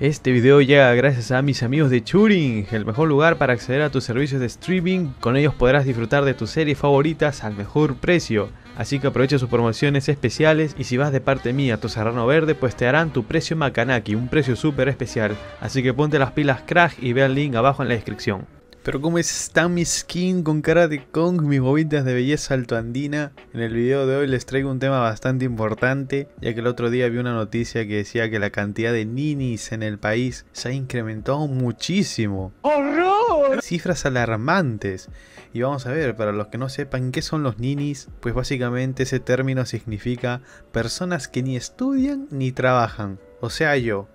Este video llega gracias a mis amigos de Turing, el mejor lugar para acceder a tus servicios de streaming. Con ellos podrás disfrutar de tus series favoritas al mejor precio. Así que aprovecha sus promociones especiales y si vas de parte mía a tu serrano verde, pues te harán tu precio makanaki, un precio súper especial. Así que ponte las pilas crack y ve el link abajo en la descripción. Pero cómo está mi skin con cara de Kong, mis bobitas de belleza altoandina. En el video de hoy les traigo un tema bastante importante, ya que el otro día vi una noticia que decía que la cantidad de ninis en el país se ha incrementado muchísimo. ¡Horror! Cifras alarmantes. Y vamos a ver, para los que no sepan qué son los ninis, pues básicamente ese término significa personas que ni estudian ni trabajan. O sea, yo.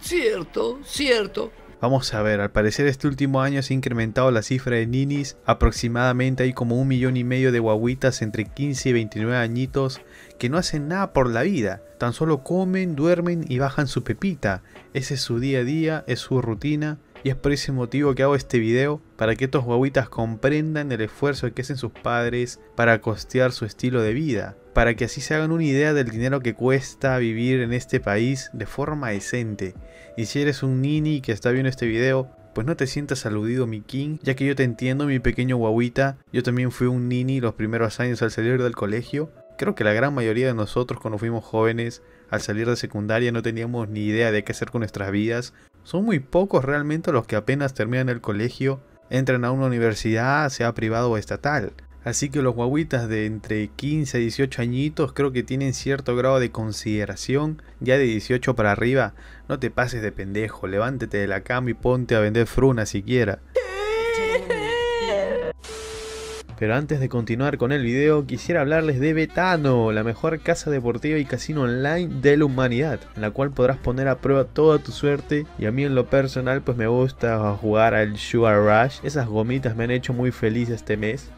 Cierto, cierto. Vamos a ver, al parecer este último año se ha incrementado la cifra de ninis. Aproximadamente hay como un millón y medio de guaguitas entre 15 y 29 añitos que no hacen nada por la vida. Tan solo comen, duermen y bajan su pepita. Ese es su día a día, es su rutina. Y es por ese motivo que hago este video, para que estos guaguitas comprendan el esfuerzo que hacen sus padres para costear su estilo de vida para que así se hagan una idea del dinero que cuesta vivir en este país de forma decente. Y si eres un nini que está viendo este video, pues no te sientas aludido mi king, ya que yo te entiendo mi pequeño guaguita, yo también fui un nini los primeros años al salir del colegio. Creo que la gran mayoría de nosotros cuando fuimos jóvenes, al salir de secundaria no teníamos ni idea de qué hacer con nuestras vidas. Son muy pocos realmente los que apenas terminan el colegio, entran a una universidad, sea privado o estatal. Así que los guaguitas de entre 15 y 18 añitos creo que tienen cierto grado de consideración. Ya de 18 para arriba, no te pases de pendejo, levántate de la cama y ponte a vender fruna siquiera. Pero antes de continuar con el video, quisiera hablarles de Betano, la mejor casa deportiva y casino online de la humanidad, en la cual podrás poner a prueba toda tu suerte. Y a mí en lo personal, pues me gusta jugar al Sugar Rush. Esas gomitas me han hecho muy feliz este mes.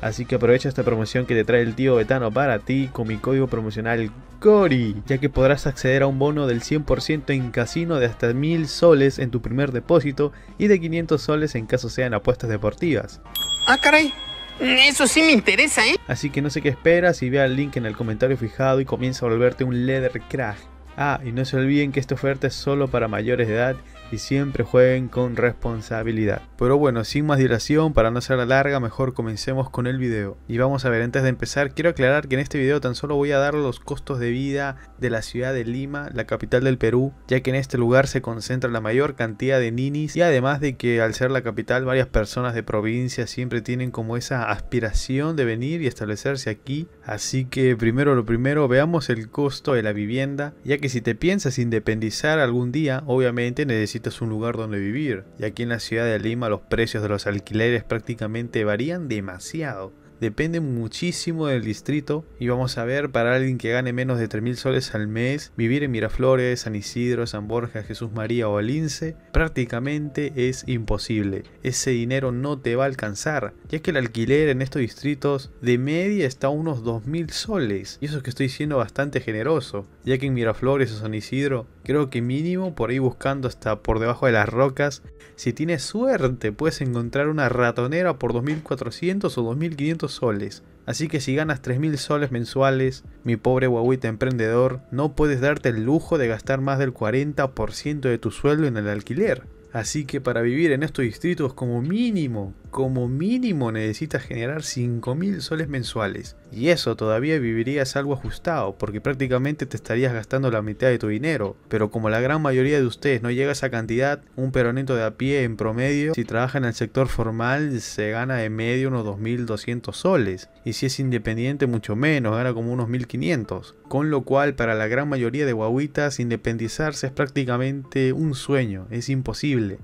Así que aprovecha esta promoción que te trae el tío Betano para ti con mi código promocional CORI, ya que podrás acceder a un bono del 100% en casino de hasta 1000 soles en tu primer depósito y de 500 soles en caso sean apuestas deportivas. Ah, caray. Eso sí me interesa, ¿eh? Así que no sé qué esperas y vea al link en el comentario fijado y comienza a volverte un leather crash Ah, y no se olviden que esta oferta es solo para mayores de edad y siempre jueguen con responsabilidad. Pero bueno, sin más dilación, para no ser larga, mejor comencemos con el video. Y vamos a ver, antes de empezar, quiero aclarar que en este video tan solo voy a dar los costos de vida de la ciudad de Lima, la capital del Perú, ya que en este lugar se concentra la mayor cantidad de ninis y además de que al ser la capital varias personas de provincia siempre tienen como esa aspiración de venir y establecerse aquí. Así que primero lo primero, veamos el costo de la vivienda, ya que si te piensas independizar algún día, obviamente necesitas es un lugar donde vivir, y aquí en la ciudad de Lima los precios de los alquileres prácticamente varían demasiado. Depende muchísimo del distrito y vamos a ver para alguien que gane menos de 3.000 soles al mes, vivir en Miraflores, San Isidro, San Borja, Jesús María o Alince prácticamente es imposible. Ese dinero no te va a alcanzar, ya que el alquiler en estos distritos de media está a unos 2.000 soles y eso es que estoy siendo bastante generoso, ya que en Miraflores o San Isidro Creo que mínimo por ahí buscando hasta por debajo de las rocas. Si tienes suerte puedes encontrar una ratonera por 2.400 o 2.500 soles. Así que si ganas 3.000 soles mensuales, mi pobre guaguita emprendedor, no puedes darte el lujo de gastar más del 40% de tu sueldo en el alquiler. Así que para vivir en estos distritos como mínimo como mínimo necesitas generar 5.000 soles mensuales. Y eso todavía vivirías algo ajustado, porque prácticamente te estarías gastando la mitad de tu dinero. Pero como la gran mayoría de ustedes no llega a esa cantidad, un peronito de a pie en promedio, si trabaja en el sector formal, se gana de medio unos 2.200 soles. Y si es independiente, mucho menos, gana como unos 1.500. Con lo cual, para la gran mayoría de guaguitas, independizarse es prácticamente un sueño, es imposible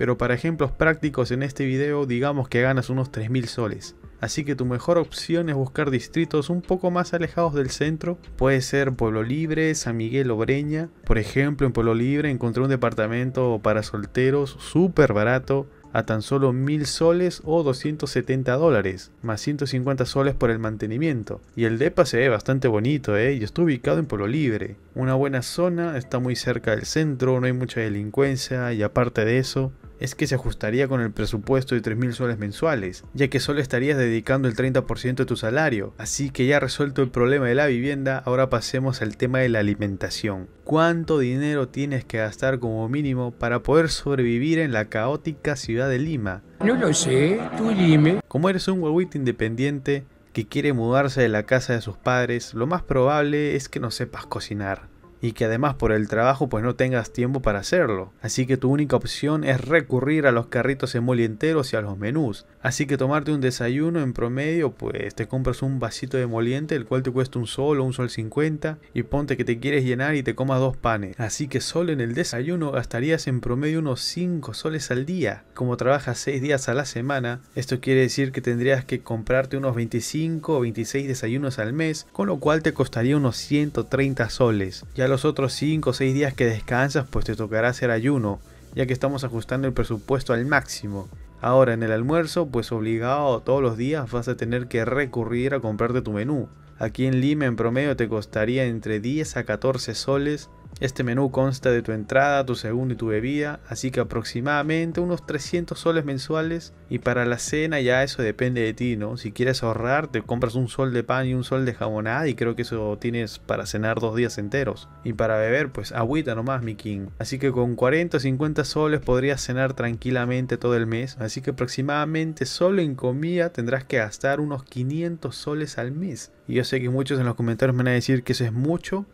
pero para ejemplos prácticos en este video digamos que ganas unos 3.000 soles. Así que tu mejor opción es buscar distritos un poco más alejados del centro. Puede ser Pueblo Libre, San Miguel Obreña. Por ejemplo, en Pueblo Libre encontré un departamento para solteros súper barato a tan solo 1000 soles o 270 dólares, más 150 soles por el mantenimiento. Y el DEPA se ve bastante bonito, ¿eh? y está ubicado en Pueblo Libre. Una buena zona, está muy cerca del centro, no hay mucha delincuencia, y aparte de eso, es que se ajustaría con el presupuesto de 3.000 soles mensuales, ya que solo estarías dedicando el 30% de tu salario. Así que ya resuelto el problema de la vivienda, ahora pasemos al tema de la alimentación. ¿Cuánto dinero tienes que gastar como mínimo para poder sobrevivir en la caótica ciudad de Lima? No lo sé, tú dime. Como eres un huevito independiente, que quiere mudarse de la casa de sus padres, lo más probable es que no sepas cocinar y que además por el trabajo pues no tengas tiempo para hacerlo. Así que tu única opción es recurrir a los carritos emolienteros y a los menús. Así que tomarte un desayuno en promedio pues te compras un vasito de moliente el cual te cuesta un sol o un sol 50 y ponte que te quieres llenar y te comas dos panes. Así que solo en el desayuno gastarías en promedio unos 5 soles al día. Como trabajas 6 días a la semana, esto quiere decir que tendrías que comprarte unos 25 o 26 desayunos al mes, con lo cual te costaría unos 130 soles los otros 5 o 6 días que descansas, pues te tocará hacer ayuno, ya que estamos ajustando el presupuesto al máximo. Ahora en el almuerzo, pues obligado todos los días vas a tener que recurrir a comprarte tu menú. Aquí en Lima en promedio te costaría entre 10 a 14 soles este menú consta de tu entrada, tu segundo y tu bebida, así que aproximadamente unos 300 soles mensuales. Y para la cena ya eso depende de ti, ¿no? Si quieres ahorrar, te compras un sol de pan y un sol de jabonada y creo que eso tienes para cenar dos días enteros. Y para beber, pues agüita nomás, mi king. Así que con 40 o 50 soles podrías cenar tranquilamente todo el mes. Así que aproximadamente solo en comida tendrás que gastar unos 500 soles al mes. Y yo sé que muchos en los comentarios me van a decir que eso es mucho,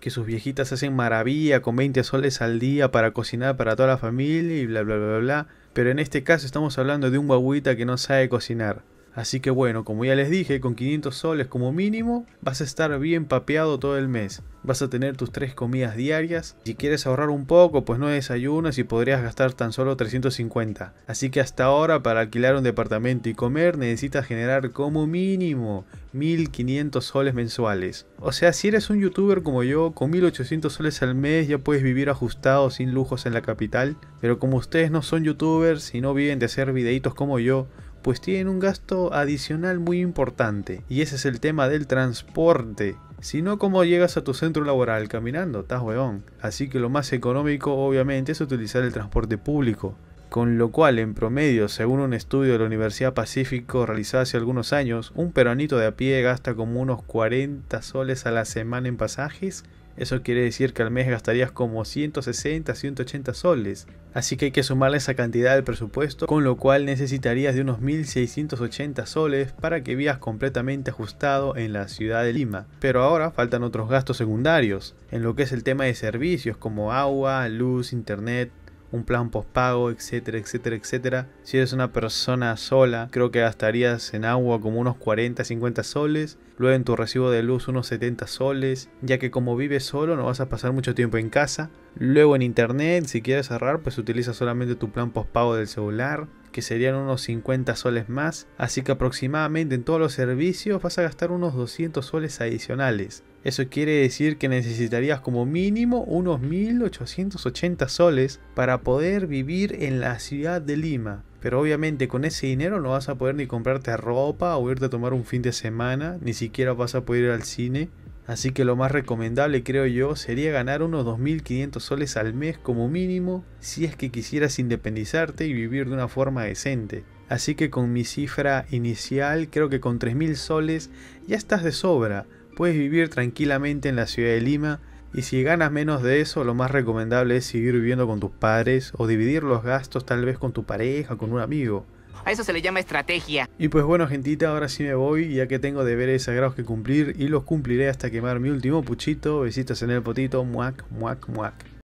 que sus viejitas hacen maravilla con 20 soles al día para cocinar para toda la familia y bla bla bla bla. Pero en este caso estamos hablando de un guaguita que no sabe cocinar. Así que bueno, como ya les dije, con 500 soles como mínimo, vas a estar bien papeado todo el mes. Vas a tener tus tres comidas diarias. Si quieres ahorrar un poco, pues no desayunas y podrías gastar tan solo 350. Así que hasta ahora, para alquilar un departamento y comer, necesitas generar como mínimo 1500 soles mensuales. O sea, si eres un youtuber como yo, con 1800 soles al mes ya puedes vivir ajustado sin lujos en la capital. Pero como ustedes no son youtubers y no viven de hacer videitos como yo, pues tienen un gasto adicional muy importante y ese es el tema del transporte. Si no, ¿cómo llegas a tu centro laboral? Caminando, estás weón. Así que lo más económico obviamente es utilizar el transporte público. Con lo cual, en promedio, según un estudio de la Universidad Pacífico realizado hace algunos años, un peronito de a pie gasta como unos 40 soles a la semana en pasajes eso quiere decir que al mes gastarías como 160, 180 soles. Así que hay que sumarle esa cantidad al presupuesto, con lo cual necesitarías de unos 1680 soles para que vivas completamente ajustado en la ciudad de Lima. Pero ahora faltan otros gastos secundarios, en lo que es el tema de servicios como agua, luz, internet, un plan postpago, etcétera, etcétera, etcétera. Si eres una persona sola, creo que gastarías en agua como unos 40, 50 soles. Luego en tu recibo de luz unos 70 soles, ya que como vives solo no vas a pasar mucho tiempo en casa. Luego en internet, si quieres ahorrar, pues utiliza solamente tu plan pospago del celular que serían unos 50 soles más, así que aproximadamente en todos los servicios vas a gastar unos 200 soles adicionales. Eso quiere decir que necesitarías como mínimo unos 1880 soles para poder vivir en la ciudad de Lima. Pero obviamente con ese dinero no vas a poder ni comprarte ropa o irte a tomar un fin de semana, ni siquiera vas a poder ir al cine. Así que lo más recomendable creo yo sería ganar unos 2.500 soles al mes como mínimo si es que quisieras independizarte y vivir de una forma decente. Así que con mi cifra inicial creo que con 3.000 soles ya estás de sobra, puedes vivir tranquilamente en la ciudad de Lima y si ganas menos de eso lo más recomendable es seguir viviendo con tus padres o dividir los gastos tal vez con tu pareja, o con un amigo. A eso se le llama estrategia. Y pues bueno, gentita, ahora sí me voy, ya que tengo deberes sagrados que cumplir y los cumpliré hasta quemar mi último puchito. Besitos en el potito, muac, muac, muac.